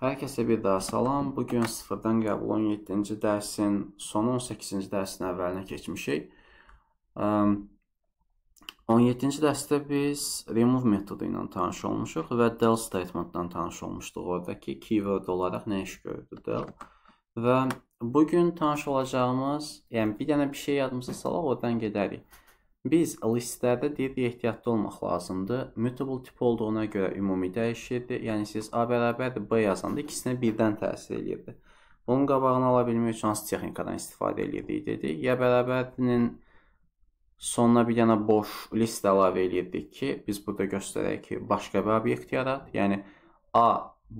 Hər kəsə bir daha salam. Bu gün sıfırdan qəbul 17-ci dərsin son 18-ci dərsin əvvəlinə keçmişik. 17-ci ehm, dərsdə biz remove metodu ilə tanış olmuşuq və del statementlə tanış olmuşduq. Oradakı keyword olaraq nə iş görürdü del. Və bu gün tanış olacağımız, yəni bir dənə bir şey yadımıza salaq, oradan gedərik. Biz listədə deyir, ehtiyatlı olmaq lazımdır. Mutable tip olduğuna görə ümumi dəyişirdi. Yəni siz A bərabərdir, B yazanda ikisinə birdən təsir edirdi. Bunun qabağını ala bilmək üçün hansı texnikadan istifadə edirdik dedi. Ya bərabərdinin sonuna bir dənə boş list əlavə edirdik ki, biz burada göstərək ki, başqa bir obyekt yarat. Yəni A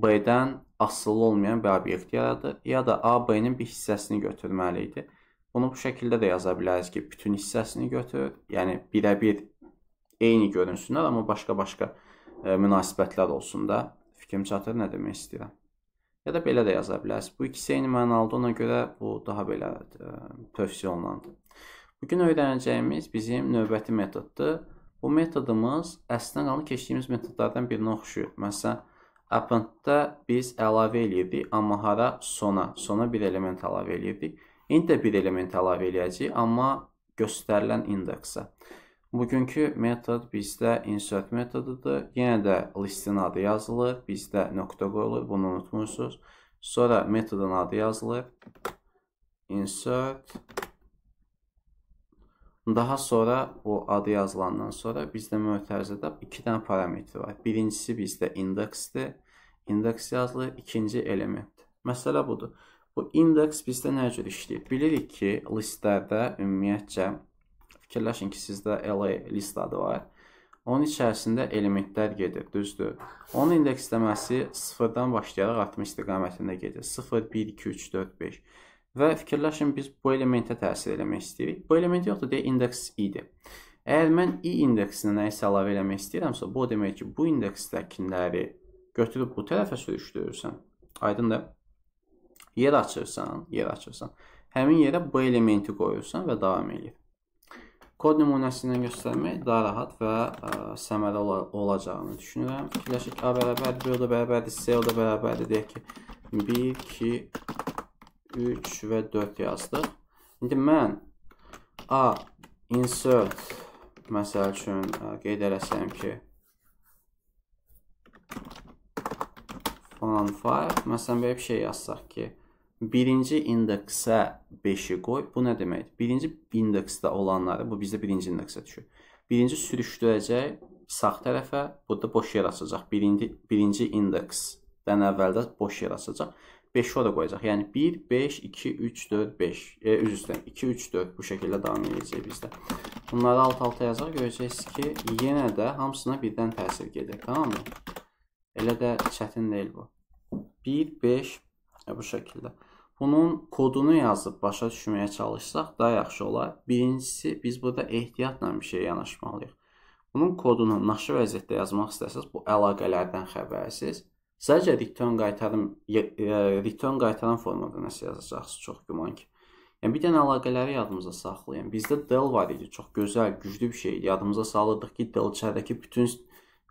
B-dən asılı olmayan bir obyekt yaradır. Ya da A B-nin bir hissəsini götürməli idi. Bunu bu şəkildə də yaza biləriz ki, bütün hissəsini götür, yəni birəbir eyni görünsünlər, amma başqa-başqa e, münasibətlər olsun da. Fikrim çatır nə demək istəyirəm. Ya da belə də yaza bilərsiniz. Bu ikisi eyni mənalıdır, ona görə bu daha belə e, profesionaldır. Bugün öyrənəcəyimiz bizim növbəti metoddur. Bu metodumuz əslində qalın keçdiyimiz metodlardan birinə oxşuyur. Məsələn, append-də biz əlavə eləyirdik, amma hara sona, sona bir element əlavə eləyirdik. İndi də bir element əlavə eləyəcəyik, amma göstərilən indeksə. Bugünkü metod bizdə insert metodudur. Yenə də listin adı yazılır, bizdə nöqtə qoyulur, bunu unutmursunuz. Sonra metodun adı yazılır. Insert Daha sonra bu adı yazılandan sonra bizdə mötərizədə 2 dənə parametr var. Birincisi bizdə indeksdir. İndeks yazılır, ikinci element. Məsələ budur. Bu indeks bizdə nə cür işləyir? Bilirik ki, listlərdə ümumiyyətcə fikirləşin ki, sizdə LA list adı var. Onun içərisində elementlər gedir, düzdür? Onun indeksləməsi 0-dan başlayaraq 60 istiqamətində gedir. 0, 1, 2, 3, 4, 5. Və fikirləşin, biz bu elementə təsir eləmək istəyirik. Bu element yoxdur, deyə indeks i-dir. Əgər mən i indeksinə nəyisə əlavə eləmək istəyirəmsə, bu demək ki, bu indeksdəkiləri götürüb bu tərəfə sürüşdürürsən. Aydındır? yer açırsan, yer açırsan, həmin yerə bu elementi qoyursan və davam edir. Kod nümunəsindən göstərmək daha rahat və ə, səmərə ola olacağını düşünürəm. Fikirləşik, A bərabərdir, B o da bərabərdir, C o da bərabərdir, deyək ki, 1, 2, 3 və 4 yazdıq. İndi mən A insert məsəl üçün ə, qeyd eləsəm ki, from 5. Məsələn, belə bir şey yazsaq ki, birinci indeksə 5-i qoy. Bu nə deməkdir? Birinci indeksdə olanları, bu bizdə birinci indeksə düşür. Birinci sürüşdürəcək sağ tərəfə, burada boş yer açacaq. Birinci, birinci indeksdən əvvəldə boş yer açacaq. 5-i ora qoyacaq. Yəni 1, 5, 2, 3, 4, 5. E, üzr istəyirəm. 2, 3, 4 bu şəkildə davam edəcək bizdə. Bunları alt-alta yazaq. Görəcəksiniz ki, yenə də hamısına birdən təsir gedir. Tamam mı? Elə də çətin deyil bu. 1, 5 e, bu şəkildə. Bunun kodunu yazıb başa düşməyə çalışsaq daha yaxşı olar. Birincisi, biz burada ehtiyatla bir şeyə yanaşmalıyıq. Bunun kodunu naşı vəziyyətdə yazmaq istəsəz, bu əlaqələrdən xəbərsiz. Sadəcə return qaytarım, e, e, return qaytaran formada nəsə yazacaqsınız çox güman ki. Yəni bir dənə əlaqələri yadımıza saxlayın. Bizdə del var idi, çox gözəl, güclü bir şey idi. Yadımıza salırdıq ki, del içərdəki bütün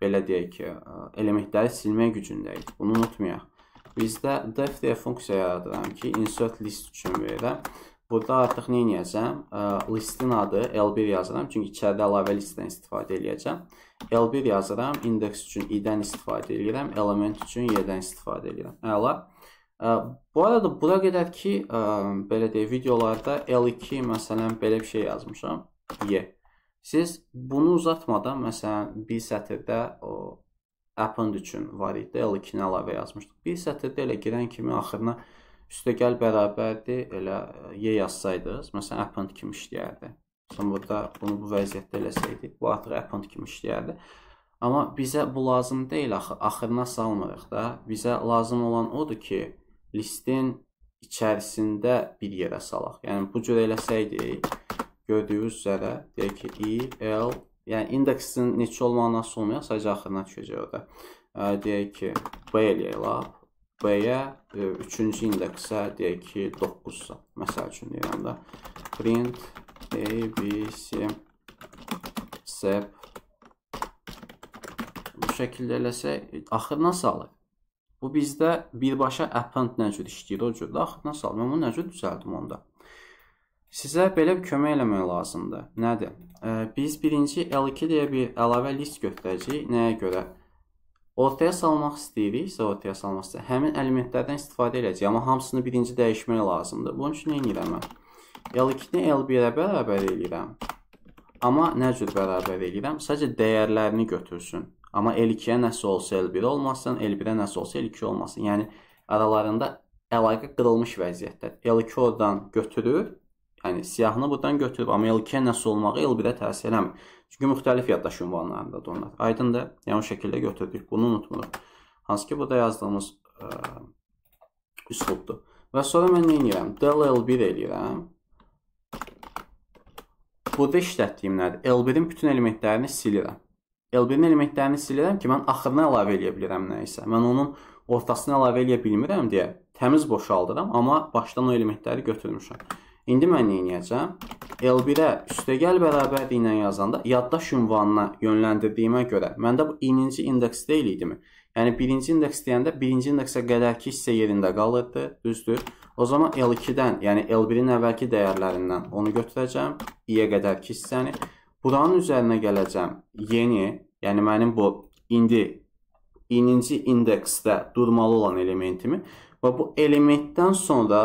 belə deyək ki, elementləri silmək gücündəyik. Bunu unutmayaq. Bizdə def deyə funksiya yaradıram ki, insert list üçün verirəm. Burada artıq nə edəcəm? Listin adı L1 yazıram, çünki içəridə əlavə listdən istifadə edəcəm. L1 yazıram, indeks üçün i-dən istifadə edirəm, element üçün y-dən istifadə edirəm. Əla. Bu arada bura qədər ki, belə deyək, videolarda L2 məsələn belə bir şey yazmışam. Y. Siz bunu uzatmadan, məsələn, bir sətirdə o append üçün var idi, L2-ni əlavə yazmışdıq. Bir sətirdə elə girən kimi axırına üstəgəl bərabərdir, elə e, Y yazsaydınız, məsələn, append kimi işləyərdi. Məsələn, burada bunu bu vəziyyətdə eləsəydik, bu artıq append kimi işləyərdi. Amma bizə bu lazım deyil, axı, axırına salmırıq da. Bizə lazım olan odur ki, listin içərisində bir yerə salaq. Yəni, bu cür eləsəydik, gördüyünüz üzərə deyək ki, i, e, l, yəni indeksin neçə olmağı nasıl olmayaq, sadəcə axırına düşəcək orada. Deyək ki, b eləyək lab, b-yə 3-cü e, indeksə deyək ki, 9-sa. Məsəl üçün deyirəm də, print a, b, c, sep, bu şəkildə eləsək, axırına salıq. Bu bizdə birbaşa append nə cür işləyir o cür də axırına salıq. Mən bunu nə cür düzəldim onda? Sizə belə bir kömək eləmək lazımdır. Nədir? Biz birinci L2 deyə bir əlavə list götürəcəyik. Nəyə görə? Ortaya salmaq istəyiriksə, ortaya salmaq istəyiriksə, həmin elementlərdən istifadə edəcəyik. Amma hamısını birinci dəyişmək lazımdır. Bunun üçün nə edirəm mən? L2-ni L1-ə bərabər edirəm. Amma nə cür bərabər edirəm? Sadəcə dəyərlərini götürsün. Amma L2-yə nəsə olsa L1 olmasın, L1-ə nəsə olsa L2 olmasın. Yəni, aralarında əlaqə qırılmış vəziyyətdədir. L2 oradan götürür, Yəni siyahını buradan götürüb Amerikaya nəsə olmağı L1-ə təsir eləmir. Çünki müxtəlif yaddaş ünvanlarındadır onlar. Aydındır? Yəni o şəkildə götürdük. Bunu unutmuruq. Hansı ki burada yazdığımız ə, e, üslubdur. Və sonra mən nə edirəm? Del L1 eləyirəm. Burada işlətdiyim nədir? L1-in bütün elementlərini silirəm. L1-in elementlərini silirəm ki, mən axırına əlavə eləyə bilirəm nə isə. Mən onun ortasını əlavə eləyə bilmirəm deyə təmiz boşaldıram, amma başdan o elementləri götürmüşəm. İndi mən nə edəcəm? L1-ə üstəgəl bərabərliyinə yazanda yaddaş ünvanına yönləndirdiyimə görə məndə bu ininci indeks deyil idimi? Yəni birinci indeks deyəndə birinci indeksə qədərki hissə yerində qalırdı, düzdür? O zaman L2-dən, yəni L1-in əvvəlki dəyərlərindən onu götürəcəm, i-yə qədərki hissəni. Buranın üzərinə gələcəm yeni, yəni mənim bu indi ininci indeksdə durmalı olan elementimi və bu elementdən sonra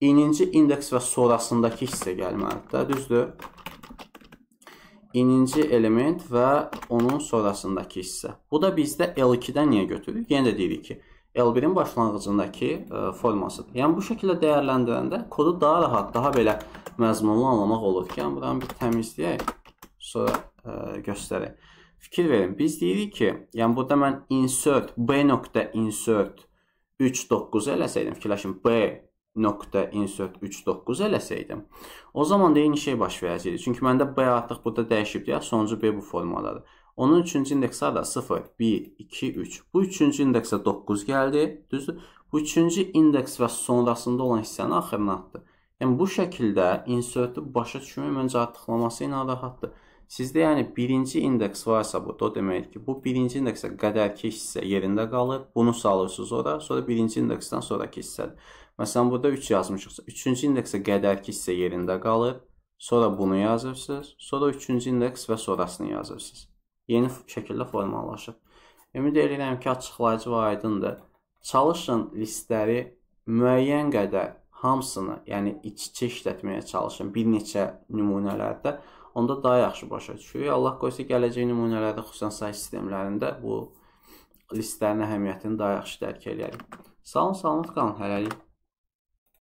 İninci indeks və sonrasındakı hissə gəlməlidir də, düzdür? İninci element və onun sonrasındakı hissə. Bu da bizdə L2-dən niyə götürürük? Yenə də deyirik ki, L1-in başlanğıcındakı ə, e, formasıdır. Yəni, bu şəkildə dəyərləndirəndə kodu daha rahat, daha belə məzmunlu anlamaq olur ki, yəni, buranı bir təmizləyək, sonra ə, e, göstərək. Fikir verin, biz deyirik ki, yəni burada mən insert, b.insert 3, 9 eləsəydim, fikirləşin, b nöqtə insert 39 eləsəydim, o zaman da eyni şey baş verəcəkdi. Çünki məndə B artıq burada dəyişibdir, ya, sonuncu B bu formadadır. Onun üçüncü indeksi da 0, 1, 2, 3. Bu üçüncü indeksə 9 gəldi, düzdür? Bu üçüncü indeks və sonrasında olan hissənin axırına atdı. Yəni, bu şəkildə insertü başa düşmək məncə artıqlaması ilə rahatdır. Sizdə yəni birinci indeks varsa bu, o deməkdir ki, bu birinci indeksə qədərki hissə yerində qalır, bunu salırsınız ora, sonra birinci indeksdən sonraki hissədir. Məsələn, burada 3 yazmışıqsa, 3-cü indeksə qədərki hissə yerində qalır. Sonra bunu yazırsınız, sonra 3-cü indeks və sonrasını yazırsınız. Yeni şəkildə formalaşır. Ümid edirəm ki, açıqlayıcı və aydındır. Çalışın listləri müəyyən qədər hamısını, yəni iç-içə işlətməyə çalışın bir neçə nümunələrdə. Onda daha yaxşı başa düşürük. Allah qoysa gələcək nümunələrdə, xüsusən sayı sistemlərində bu listlərin əhəmiyyətini daha yaxşı dərk edərik. Sağ olun, salamat qalın, hələlik.